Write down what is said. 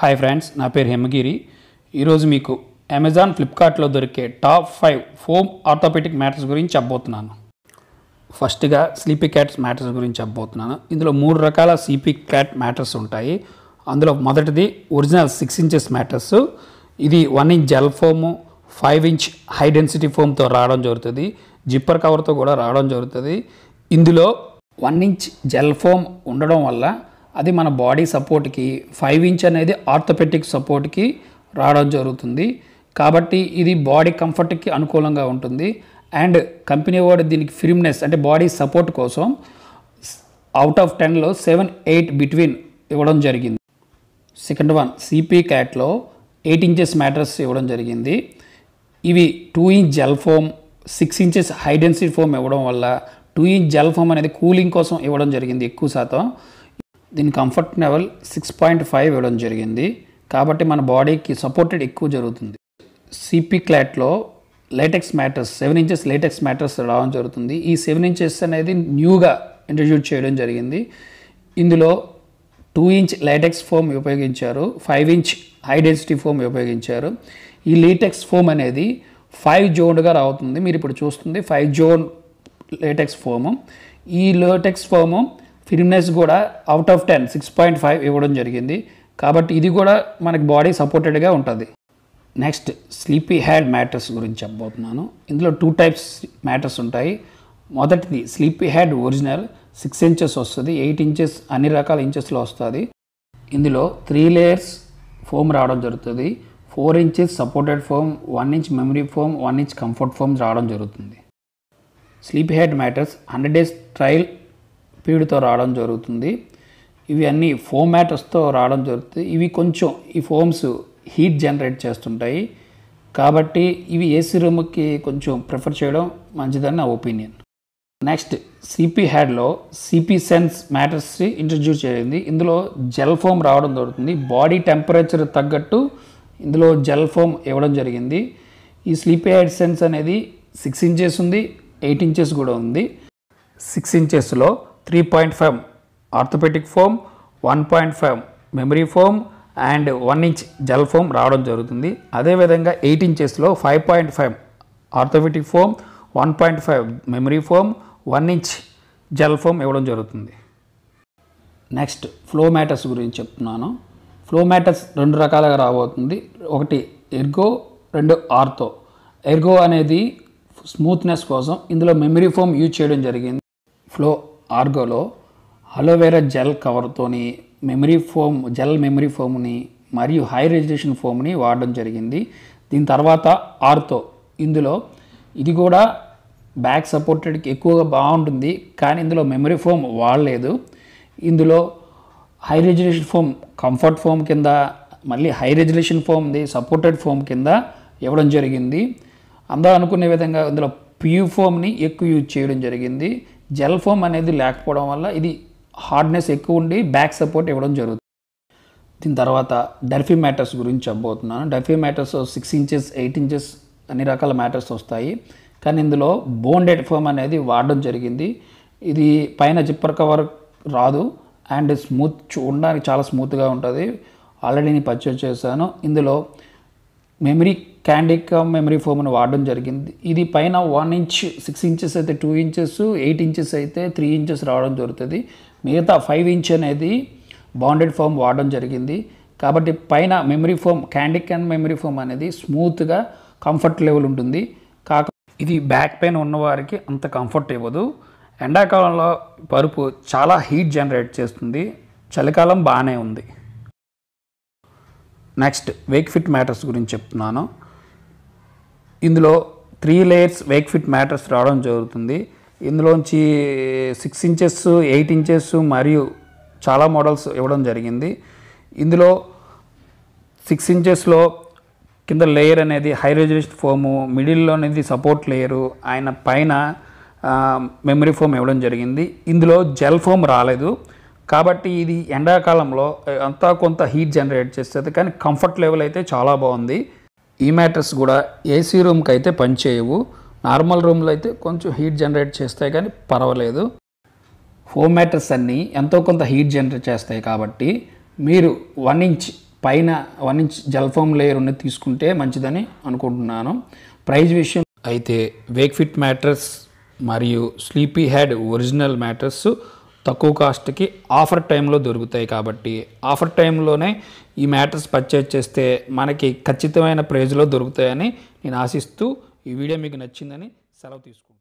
hi friends నా పేరు హిమగిరి ఈరోజు మీకు అమెజాన్ ఫ్లిప్కార్ట్లో దొరికే top five foam orthopedic mattress గురించి చెప్పబోతున్నాను ఫస్ట్గా స్లీపీ క్యాట్స్ మ్యాటర్స్ గురించి చెప్పబోతున్నాను ఇందులో మూడు రకాల సిపీ క్యాట్ మ్యాటర్స్ ఉంటాయి అందులో మొదటిది ఒరిజినల్ సిక్స్ ఇంచెస్ మ్యాటర్స్ ఇది one inch gel foam five inch high density ఫోమ్తో రావడం జరుగుతుంది జిప్పర్ కవర్తో కూడా రావడం జరుగుతుంది ఇందులో వన్ ఇంచ్ జెల్ ఫోమ్ ఉండడం వల్ల అది మన బాడీ సపోర్ట్కి ఫైవ్ ఇంచ్ అనేది ఆర్థోపెటిక్ సపోర్ట్కి రావడం జరుగుతుంది కాబట్టి ఇది బాడీ కంఫర్ట్కి అనుకూలంగా ఉంటుంది అండ్ కంపెనీ వాడు దీనికి ఫిరిమ్నెస్ అంటే బాడీ సపోర్ట్ కోసం అవుట్ ఆఫ్ టెన్లో సెవెన్ ఎయిట్ బిట్వీన్ ఇవ్వడం జరిగింది సెకండ్ వన్ సిపి క్యాట్లో ఎయిట్ ఇంచెస్ మ్యాట్రస్ ఇవ్వడం జరిగింది ఇవి two inch gel foam six inches high density foam ఇవ్వడం వల్ల టూ ఇంచ్ జెల్ ఫోమ్ అనేది కూలింగ్ కోసం ఇవ్వడం జరిగింది ఎక్కువ శాతం దీని comfort level six point five ఇవ్వడం జరిగింది కాబట్టి మన బాడీకి సపోర్టెడ్ ఎక్కువ జరుగుతుంది సిపి క్లాట్లో latex mattress seven inches latex mattress రావడం జరుగుతుంది ఈ సెవెన్ ఇంచెస్ అనేది న్యూగా ఇంట్రడ్యూస్ చేయడం జరిగింది ఇందులో టూ ఇంచ్ లేటెక్స్ ఫోమ్ ఉపయోగించారు five inch high density foam ఉపయోగించారు ఈ లేటెక్స్ ఫోమ్ అనేది ఫైవ్ జోన్గా రావుతుంది మీరు ఇప్పుడు చూస్తుంది ఫైవ్ జోన్ లేటెక్స్ ఫోము ఈ లేటెక్స్ ఫోము ఫిలిమ్నెస్ కూడా out of ten six point five ఇవ్వడం జరిగింది కాబట్టి ఇది కూడా మనకి బాడీ సపోర్టెడ్గా ఉంటుంది నెక్స్ట్ స్లీపీ హ్యాడ్ మ్యాటర్స్ గురించి చెప్పబోతున్నాను ఇందులో టూ టైప్స్ మ్యాటర్స్ ఉంటాయి మొదటిది Sleepyhead original six inches వస్తుంది ఎయిట్ ఇంచెస్ అన్ని రకాల ఇంచెస్లో వస్తుంది ఇందులో త్రీ లేయర్స్ ఫోమ్ రావడం జరుగుతుంది four inches supported foam one inch memory foam one inch comfort foam రావడం జరుగుతుంది sleep head mattress hundred days trial పీడుతో రావడం జరుగుతుంది ఇవి అన్నీ ఫోమ్ మ్యాటర్స్తో రావడం జరుగుతుంది ఇవి కొంచెం ఈ ఫోమ్స్ హీట్ జనరేట్ చేస్తుంటాయి కాబట్టి ఇవి ఏసీ రూమ్కి కొంచెం ప్రిఫర్ చేయడం మంచిదని నా ఒపీనియన్ నెక్స్ట్ సిపి హ్యాడ్లో సిపి సెన్స్ మ్యాటర్స్ ఇంట్రడ్యూస్ చేయండి ఇందులో జెల్ ఫోమ్ రావడం జరుగుతుంది బాడీ టెంపరేచర్ తగ్గట్టు ఇందులో జెల్ ఫోమ్ ఇవ్వడం జరిగింది ఈ స్లీపీ హ్యాడ్ సెన్స్ అనేది సిక్స్ ఇంచెస్ ఉంది ఎయిట్ ఇంచెస్ కూడా ఉంది సిక్స్ ఇంచెస్లో three point five orthopedic foam one point five memory foam and one inch gel foam రావడం జరుగుతుంది అదేవిధంగా ఎయిట్ ఇంచెస్లో five point five orthopedic foam one point five memory foam one inch gel foam ఇవ్వడం జరుగుతుంది next flow matters గురించి చెప్తున్నాను flow matters రెండు రకాలుగా రాబోతుంది ఒకటి ఎర్గో రెండు ఆర్తో ఎర్గో అనేది స్మూత్నెస్ కోసం ఇందులో మెమరీ ఫోమ్ యూజ్ చేయడం జరిగింది ఫ్లో ఆర్గోలో అలోవెరా జెల్ కవర్తోని మెమరీ ఫోమ్ జెల్ మెమరీ ఫోమ్ని మరియు హై రెజిస్ట్రేషన్ ఫోమ్ని వాడడం జరిగింది దీని తర్వాత ఆర్తో ఇందులో ఇది కూడా బ్యాక్ సపోర్టెడ్కి ఎక్కువగా బాగుంటుంది కానీ ఇందులో మెమరీ ఫోమ్ వాడలేదు ఇందులో high resilience foam comfort foam కింద మళ్ళీ హై రెజల్యూషన్ ఫోమ్ది సపోర్టెడ్ ఫోమ్ కింద ఇవ్వడం జరిగింది అందరూ అనుకునే విధంగా ఇందులో పియూ ఫోమ్ని ఎక్కువ యూజ్ చేయడం జరిగింది జెల్ ఫోమ్ అనేది లేకపోవడం వల్ల ఇది హార్డ్నెస్ ఎక్కువ ఉండి బ్యాక్ సపోర్ట్ ఇవ్వడం జరుగుతుంది దీని తర్వాత డర్ఫీ మ్యాటర్స్ గురించి చెప్పబోతున్నాను Durfi mattress six inches eight inches అన్ని రకాల మ్యాటర్స్ వస్తాయి కానీ ఇందులో బోండెడ్ ఫోమ్ అనేది వాడడం జరిగింది ఇది పైన జిప్పర్ కవర్ రాదు అండ్ స్మూత్ చూడడానికి చాలా స్మూత్గా ఉంటుంది ఆల్రెడీ నేను పర్చేజ్ చేశాను ఇందులో మెమరీ క్యాండికా మెమరీ ఫోమ్ని వాడడం జరిగింది ఇది పైన వన్ ఇంచ్ సిక్స్ ఇంచెస్ అయితే టూ ఇంచెస్ ఎయిట్ ఇంచెస్ అయితే త్రీ ఇంచెస్ రావడం జరుగుతుంది మిగతా ఫైవ్ ఇంచ్ అనేది బాండెడ్ ఫోమ్ వాడడం జరిగింది కాబట్టి పైన మెమరీ ఫోమ్ క్యాండిక్ అండ్ మెమరీ ఫోమ్ అనేది స్మూత్గా కంఫర్ట్ లెవెల్ ఉంటుంది కాక ఇది బ్యాక్ పెయిన్ ఉన్నవారికి అంత కంఫర్ట్ ఇవ్వదు ఎండాకాలంలో పరుపు చాలా హీట్ జనరేట్ చేస్తుంది చలికాలం బాగానే ఉంది నెక్స్ట్ వేక్ ఫిట్ మ్యాటర్స్ గురించి చెప్తున్నాను ఇందులో three layers Wakefit mattress రావడం జరుగుతుంది ఇందులోంచి సిక్స్ ఇంచెస్ ఎయిట్ ఇంచెస్ మరియు చాలా మోడల్స్ ఇవ్వడం జరిగింది ఇందులో సిక్స్ ఇంచెస్లో కింద లేయర్ అనేది హై రెజల్యూషన్ ఫోము మిడిల్లో అనేది సపోర్ట్ లేయరు ఆయన పైన మెమరీ ఫోమ్ ఇవ్వడం జరిగింది ఇందులో జెల్ ఫోమ్ రాలేదు కాబట్టి ఇది ఎండాకాలంలో అంతా కొంత హీట్ జనరేట్ చేస్తుంది కానీ కంఫర్ట్ లెవెల్ అయితే చాలా బాగుంది ఈ మ్యాట్రస్ కూడా ఏసీ రూమ్కి అయితే పనిచేయవు నార్మల్ రూమ్లో అయితే కొంచెం హీట్ జనరేట్ చేస్తాయి కానీ పర్వాలేదు హోమ్ మ్యాట్రస్ అన్నీ ఎంతో కొంత హీట్ జనరేట్ చేస్తాయి కాబట్టి మీరు వన్ ఇంచ్ పైన వన్ ఇంచ్ జల్ఫోమ్ లేయర్ ఉన్నది తీసుకుంటే మంచిదని అనుకుంటున్నాను ప్రైజ్ విషయం అయితే వేక్ ఫిట్ మ్యాట్రస్ మరియు స్లీపీ హ్యాడ్ ఒరిజినల్ మ్యాట్రస్ తక్కువ కాస్ట్కి ఆఫర్ టైంలో దొరుకుతాయి కాబట్టి ఆఫర్ టైంలోనే ఈ మ్యాటర్స్ పర్చేజ్ చేస్తే మనకి ఖచ్చితమైన ప్రైజ్లో దొరుకుతాయని నేను ఆశిస్తూ ఈ వీడియో మీకు నచ్చిందని సెలవు తీసుకుంటాను